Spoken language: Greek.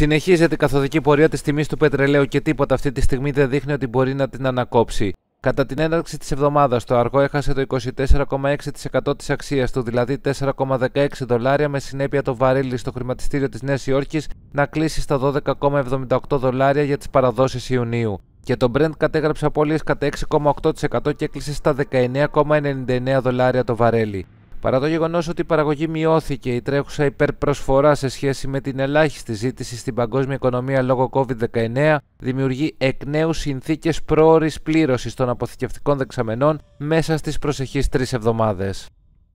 Συνεχίζεται η καθοδική πορεία της τιμής του πετρελαίου και τίποτα αυτή τη στιγμή δεν δείχνει ότι μπορεί να την ανακόψει. Κατά την έναρξη της εβδομάδας, το αργό έχασε το 24,6% της αξίας του, δηλαδή 4,16 δολάρια, με συνέπεια το βαρέλι στο χρηματιστήριο της Νέας Υόρκης να κλείσει στα 12,78 δολάρια για τις παραδόσεις Ιουνίου. Και το Brent κατέγραψε απώλειες κατά 6,8% και έκλεισε στα 19,99 δολάρια το βαρέλι. Παρά το γεγονός ότι η παραγωγή μειώθηκε, η τρέχουσα υπερπροσφορά σε σχέση με την ελάχιστη ζήτηση στην παγκόσμια οικονομία λόγω COVID-19 δημιουργεί εκ νέου συνθήκες πρόορη πλήρωσης των αποθηκευτικών δεξαμενών μέσα στις προσεχείς τρεις εβδομάδες.